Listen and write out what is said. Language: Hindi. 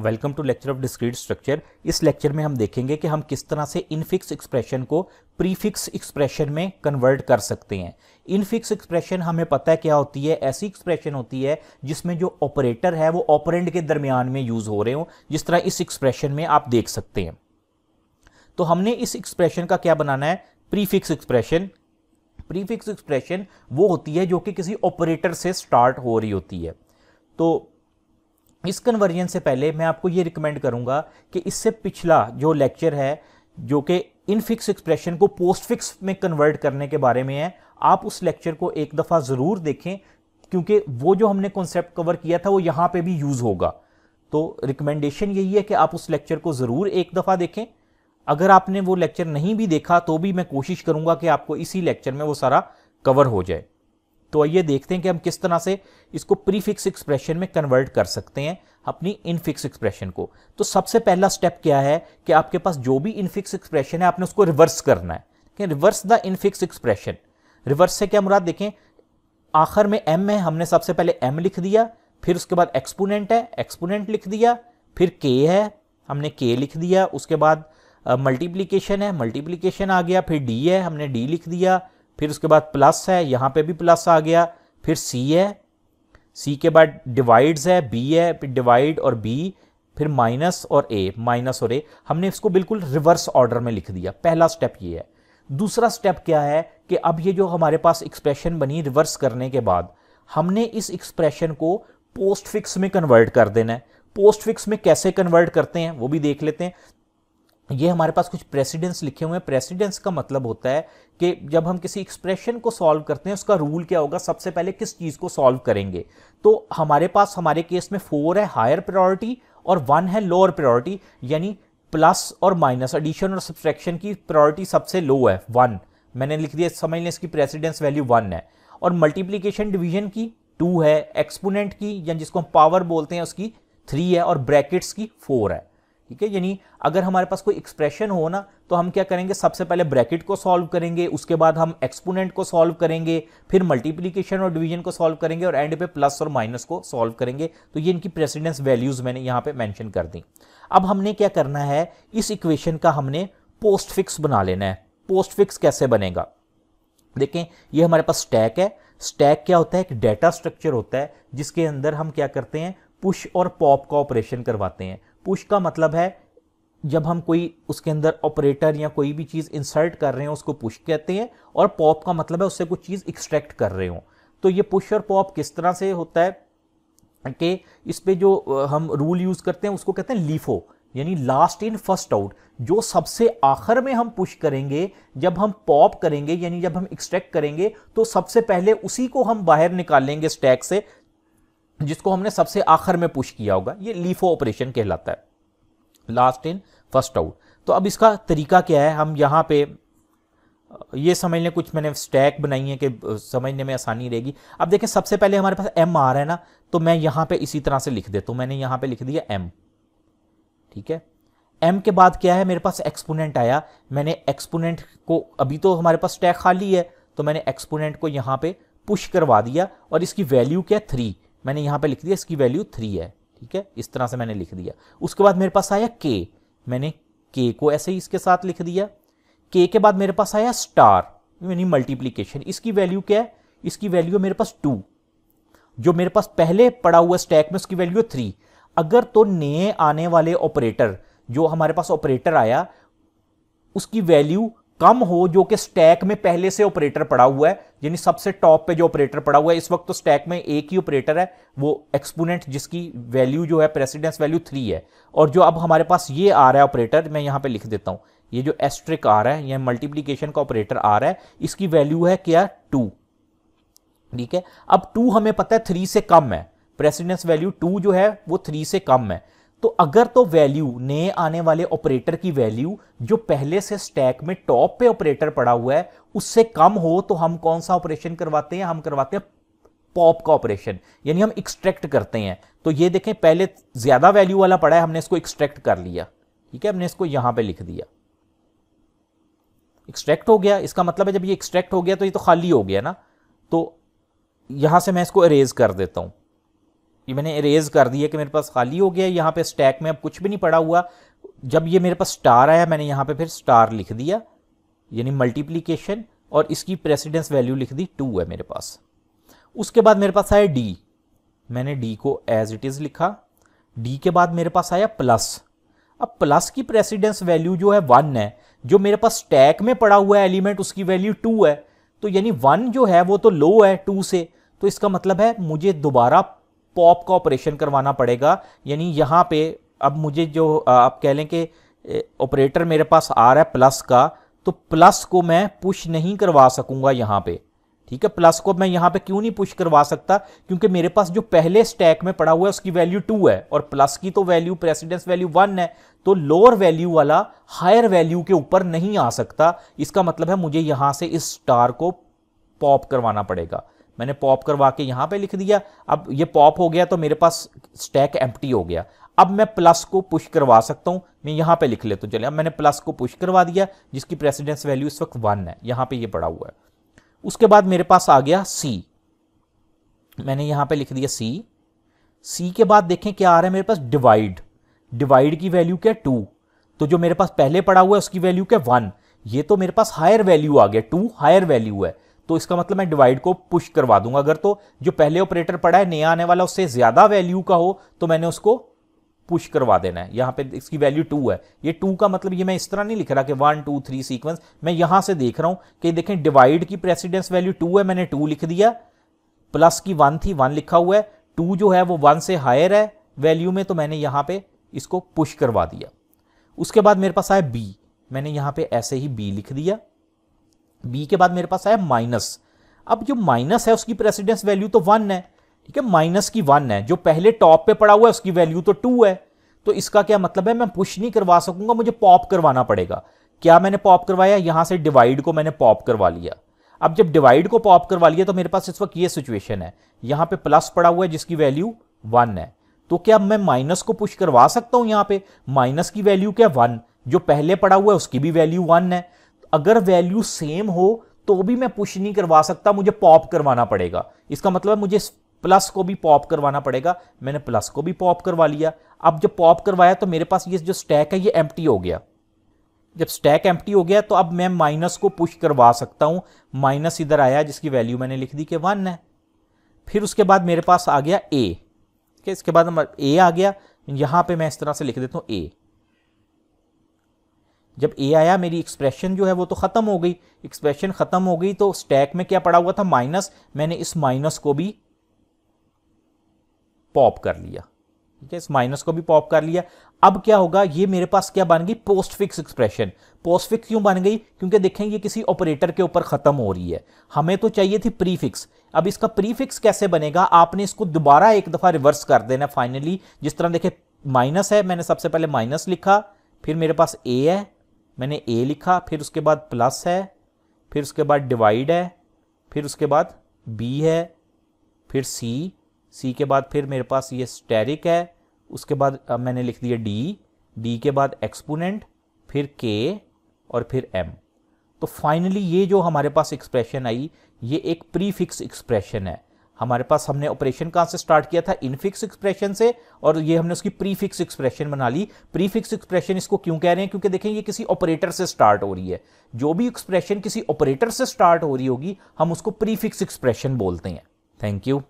welcome to lecture of discrete structure इस लेक्चर में हम देखेंगे कि हम किस तरह से इनफिक्स एक्सप्रेशन को प्रीफिक्स एक्सप्रेशन में कन्वर्ट कर सकते हैं इनफिक्स एक्सप्रेशन हमें पता है क्या होती है ऐसी एक्सप्रेशन होती है जिसमें जो ऑपरेटर है वो ऑपरेंड के दरमियान में यूज़ हो रहे हो जिस तरह इस एक्सप्रेशन में आप देख सकते हैं तो हमने इस एक्सप्रेशन का क्या बनाना है प्रीफिक्स एक्सप्रेशन प्रीफिक्स एक्सप्रेशन वो होती है जो कि किसी ऑपरेटर से स्टार्ट हो रही होती है तो इस कन्वर्जन से पहले मैं आपको ये रिकमेंड करूँगा कि इससे पिछला जो लेक्चर है जो कि इन फिक्स एक्सप्रेशन को पोस्ट फिक्स में कन्वर्ट करने के बारे में है आप उस लेक्चर को एक दफ़ा ज़रूर देखें क्योंकि वो जो हमने कॉन्सेप्ट कवर किया था वो यहाँ पे भी यूज़ होगा तो रिकमेंडेशन यही है कि आप उस लेक्चर को ज़रूर एक दफ़ा देखें अगर आपने वो लेक्चर नहीं भी देखा तो भी मैं कोशिश करूँगा कि आपको इसी लेक्चर में वो सारा कवर हो जाए तो आइए देखते हैं कि हम किस तरह से इसको प्रीफिक्स एक्सप्रेशन में कन्वर्ट कर सकते हैं अपनी इनफिक्स एक्सप्रेशन को तो सबसे पहला स्टेप क्या है कि आपके पास जो भी इनफिक्स एक्सप्रेशन है आपने उसको रिवर्स करना है कि reverse the infix expression reverse से क्या मुराद देखें आखिर में एम है हमने सबसे पहले एम लिख दिया फिर उसके बाद एक्सपोनेंट है एक्सपोनेंट लिख दिया फिर के है हमने के लिख दिया उसके बाद मल्टीप्लीकेशन है मल्टीप्लीकेशन आ गया फिर डी है हमने डी लिख दिया फिर उसके बाद प्लस है यहाँ पे भी प्लस आ गया फिर सी है सी के बाद डिवाइड्स है बी है फिर डिवाइड और बी फिर माइनस और ए माइनस और ए हमने इसको बिल्कुल रिवर्स ऑर्डर में लिख दिया पहला स्टेप ये है दूसरा स्टेप क्या है कि अब ये जो हमारे पास एक्सप्रेशन बनी रिवर्स करने के बाद हमने इस एक्सप्रेशन को पोस्ट फिक्स में कन्वर्ट कर देना है पोस्ट फिक्स में कैसे कन्वर्ट करते हैं वो भी देख लेते हैं ये हमारे पास कुछ प्रेसिडेंस लिखे हुए हैं प्रेसिडेंस का मतलब होता है कि जब हम किसी एक्सप्रेशन को सॉल्व करते हैं उसका रूल क्या होगा सबसे पहले किस चीज़ को सॉल्व करेंगे तो हमारे पास हमारे केस में फोर है हायर प्रायोरिटी और वन है लोअर प्रायोरिटी यानी प्लस और माइनस एडिशन और सब्सट्रैक्शन की प्रायोरिटी सबसे लो है वन मैंने लिख दिया समझ लें इसकी प्रेसिडेंस वैल्यू वन है और मल्टीप्लीकेशन डिवीजन की टू है एक्सपोनेंट की या जिसको हम पावर बोलते हैं उसकी थ्री है और ब्रैकेट्स की फोर है ठीक है यानी अगर हमारे पास कोई एक्सप्रेशन हो ना तो हम क्या करेंगे सबसे पहले ब्रैकेट को सॉल्व करेंगे उसके बाद हम एक्सपोनेंट को सॉल्व करेंगे फिर मल्टीप्लीकेशन और डिवीजन को सॉल्व करेंगे और एंड पे प्लस और माइनस को सॉल्व करेंगे तो ये इनकी प्रेसिडेंस वैल्यूज मैंने यहाँ पे मैंशन कर दी अब हमने क्या करना है इस इक्वेशन का हमने पोस्टफिक्स बना लेना है पोस्टफिक्स कैसे बनेगा देखें ये हमारे पास स्टैक है स्टैक क्या होता है एक डेटा स्ट्रक्चर होता है जिसके अंदर हम क्या करते हैं पुश और पॉप का ऑपरेशन करवाते हैं पुश का मतलब है जब हम कोई उसके अंदर ऑपरेटर या कोई भी चीज़ इंसर्ट कर रहे हो उसको पुश कहते हैं और पॉप का मतलब है उससे कुछ चीज़ एक्सट्रैक्ट कर रहे हो तो ये पुश और पॉप किस तरह से होता है कि इस पर जो हम रूल यूज़ करते हैं उसको कहते हैं लीफो यानी लास्ट इन फर्स्ट आउट जो सबसे आखिर में हम पुश करेंगे जब हम पॉप करेंगे यानी जब हम एक्सट्रैक्ट करेंगे तो सबसे पहले उसी को हम बाहर निकालेंगे स्टैक से जिसको हमने सबसे आखिर में पुश किया होगा ये लीफो ऑपरेशन कहलाता है लास्ट इन फर्स्ट आउट तो अब इसका तरीका क्या है हम यहाँ पे ये समझ लें कुछ मैंने स्टैक बनाई है कि समझने में आसानी रहेगी अब देखें सबसे पहले हमारे पास एम आ रहा है ना तो मैं यहाँ पे इसी तरह से लिख देता तो हूँ मैंने यहाँ पे लिख दिया एम ठीक है एम के बाद क्या है मेरे पास एक्सपोनेंट आया मैंने एक्सपोनेंट को अभी तो हमारे पास स्टैक खाली है तो मैंने एक्सपोनेंट को यहाँ पे पुश करवा दिया और इसकी वैल्यू क्या है थ्री मैंने यहाँ पे लिख दिया इसकी वैल्यू थ्री है ठीक है इस तरह से मैंने लिख दिया उसके बाद मेरे पास आया के मैंने के को ऐसे ही इसके साथ लिख दिया के के बाद मेरे पास आया स्टार यानी मल्टीप्लीकेशन इसकी वैल्यू क्या है इसकी वैल्यू है मेरे पास टू जो मेरे पास पहले पड़ा हुआ स्टैक में उसकी वैल्यू है थ्री अगर तो नए आने वाले ऑपरेटर जो हमारे पास ऑपरेटर आया उसकी वैल्यू कम हो जो कि स्टैक में पहले से ऑपरेटर पड़ा हुआ है यानी सबसे टॉप पे जो ऑपरेटर पड़ा हुआ है इस वक्त तो स्टैक में एक ही ऑपरेटर है वो एक्सपोनेंट जिसकी वैल्यू जो है प्रेसिडेंस वैल्यू थ्री है और जो अब हमारे पास ये आ रहा है ऑपरेटर मैं यहाँ पे लिख देता हूँ ये जो एस्ट्रिक आ रहा है यह मल्टीप्लीकेशन का ऑपरेटर आ रहा है इसकी वैल्यू है क्या टू ठीक है अब टू हमें पता है थ्री से कम है प्रेसिडेंस वैल्यू टू जो है वो थ्री से कम है तो अगर तो वैल्यू नए आने वाले ऑपरेटर की वैल्यू जो पहले से स्टैक में टॉप पे ऑपरेटर पड़ा हुआ है उससे कम हो तो हम कौन सा ऑपरेशन करवाते हैं हम करवाते हैं पॉप का ऑपरेशन यानी हम एक्सट्रैक्ट करते हैं तो ये देखें पहले ज़्यादा वैल्यू वाला पड़ा है हमने इसको एक्सट्रैक्ट कर लिया ठीक है हमने इसको यहां पर लिख दिया एक्सट्रैक्ट हो गया इसका मतलब है जब ये एक्सट्रैक्ट हो गया तो ये तो खाली हो गया ना तो यहां से मैं इसको अरेज कर देता हूं ये मैंने इरेज कर दिया कि मेरे पास खाली हो गया यहाँ पे स्टैक में अब कुछ भी नहीं पड़ा हुआ जब ये मेरे पास स्टार आया मैंने यहाँ पे फिर स्टार लिख दिया यानी मल्टीप्लीकेशन और इसकी प्रेसिडेंस वैल्यू लिख दी टू है मेरे पास उसके बाद मेरे पास आया डी मैंने डी को एज इट इज़ लिखा डी के बाद मेरे पास आया प्लस अब प्लस की प्रेसिडेंस वैल्यू जो है वन है जो मेरे पास स्टैक में पड़ा हुआ है एलिमेंट उसकी वैल्यू टू है तो यानी वन जो है वो तो लो है टू से तो इसका मतलब है मुझे दोबारा पॉप का ऑपरेशन करवाना पड़ेगा यानी यहाँ पे अब मुझे जो आप कह लें कि ऑपरेटर मेरे पास आ रहा है प्लस का तो प्लस को मैं पुश नहीं करवा सकूंगा यहाँ पे ठीक है प्लस को मैं यहाँ पे क्यों नहीं पुश करवा सकता क्योंकि मेरे पास जो पहले स्टैक में पड़ा हुआ है उसकी वैल्यू टू है और प्लस की तो वैल्यू प्रेसिडेंस वैल्यू वन है तो लोअर वैल्यू वाला हायर वैल्यू के ऊपर नहीं आ सकता इसका मतलब है मुझे यहाँ से इस स्टार को पॉप करवाना पड़ेगा मैंने पॉप करवा के यहां पे लिख दिया अब ये पॉप हो गया तो मेरे पास स्टैक एम्प्टी हो गया अब मैं प्लस को पुश करवा सकता हूं मैं यहाँ पे लिख लेता तो चले अब मैंने प्लस को पुश करवा दिया जिसकी प्रेसिडेंस वैल्यू इस वक्त वन है यहां पे ये पड़ा हुआ है उसके बाद मेरे पास आ गया सी मैंने यहां पे लिख दिया सी सी के बाद देखें क्या आ रहा है मेरे पास डिवाइड डिवाइड की वैल्यू क्या टू तो जो मेरे पास पहले पड़ा हुआ है उसकी वैल्यू क्या वन ये तो मेरे पास हायर वैल्यू आ गया टू हायर वैल्यू है तो इसका मतलब मैं डिवाइड को पुश करवा दूंगा अगर तो जो पहले ऑपरेटर पड़ा है नया आने वाला उससे ज़्यादा वैल्यू का हो तो मैंने उसको पुश करवा देना है यहां पे इसकी वैल्यू टू है ये टू का मतलब ये मैं इस तरह नहीं लिख रहा कि वन टू थ्री सीक्वेंस मैं यहां से देख रहा हूं कि देखें डिवाइड की प्रेसिडेंस वैल्यू टू है मैंने टू लिख दिया प्लस की वन थी वन लिखा हुआ है टू जो है वो वन से हायर है वैल्यू में तो मैंने यहां पर इसको पुश करवा दिया उसके बाद मेरे पास आया बी मैंने यहां पर ऐसे ही बी लिख दिया बी के बाद मेरे पास आया माइनस अब जो माइनस है उसकी प्रेसिडेंस वैल्यू तो वन है ठीक है माइनस की वन है जो पहले टॉप पे पड़ा हुआ है उसकी वैल्यू तो टू है तो इसका क्या मतलब है मैं पुश नहीं करवा सकूंगा मुझे पॉप करवाना पड़ेगा क्या मैंने पॉप करवाया यहां से डिवाइड को मैंने पॉप करवा लिया अब जब डिवाइड को पॉप करवा लिया तो मेरे पास इस वक्त ये सिचुएशन है यहां पे प्लस पड़ा हुआ है जिसकी वैल्यू वन है तो क्या मैं माइनस को पुश करवा सकता हूं यहां पे माइनस की वैल्यू क्या वन जो पहले पड़ा हुआ है उसकी भी वैल्यू वन है अगर वैल्यू सेम हो तो भी मैं पुश नहीं करवा सकता मुझे पॉप करवाना पड़ेगा इसका मतलब मुझे प्लस को भी पॉप करवाना पड़ेगा मैंने प्लस को भी पॉप करवा लिया अब जब पॉप करवाया तो मेरे पास ये जो स्टैक है ये एम हो गया जब स्टैक एम हो गया तो अब मैं माइनस को पुश करवा सकता हूँ माइनस इधर आया जिसकी वैल्यू मैंने लिख दी कि वन है फिर उसके बाद मेरे पास आ गया ए ठीक है इसके बाद ए आ गया यहाँ पे मैं इस तरह से लिख देता हूँ ए जब ए आया मेरी एक्सप्रेशन जो है वो तो ख़त्म हो गई एक्सप्रेशन ख़त्म हो गई तो स्टैक में क्या पड़ा हुआ था माइनस मैंने इस माइनस को भी पॉप कर लिया ठीक है इस माइनस को भी पॉप कर लिया अब क्या होगा ये मेरे पास क्या बन गई postfix expression postfix क्यों बन गई क्योंकि देखें ये किसी ऑपरेटर के ऊपर ख़त्म हो रही है हमें तो चाहिए थी प्रीफिक्स अब इसका प्रीफिक्स कैसे बनेगा आपने इसको दोबारा एक दफ़ा रिवर्स कर देना फाइनली जिस तरह देखे माइनस है मैंने सबसे पहले माइनस लिखा फिर मेरे पास ए है मैंने ए लिखा फिर उसके बाद प्लस है फिर उसके बाद डिवाइड है फिर उसके बाद बी है फिर सी सी के बाद फिर मेरे पास ये स्टेरिक है उसके बाद अब मैंने लिख दिया डी डी के बाद एक्सपोनेंट फिर के और फिर एम तो फाइनली ये जो हमारे पास एक्सप्रेशन आई ये एक प्रीफिक्स एक्सप्रेशन है हमारे पास हमने ऑपरेशन कहाँ से स्टार्ट किया था इनफिक्स एक्सप्रेशन से और ये हमने उसकी प्रीफिक्स एक्सप्रेशन बना ली प्रीफिक्स एक्सप्रेशन इसको क्यों कह रहे हैं क्योंकि देखें ये किसी ऑपरेटर से स्टार्ट हो रही है जो भी एक्सप्रेशन किसी ऑपरेटर से स्टार्ट हो रही होगी हम उसको प्रीफिक्स एक्सप्रेशन बोलते हैं थैंक यू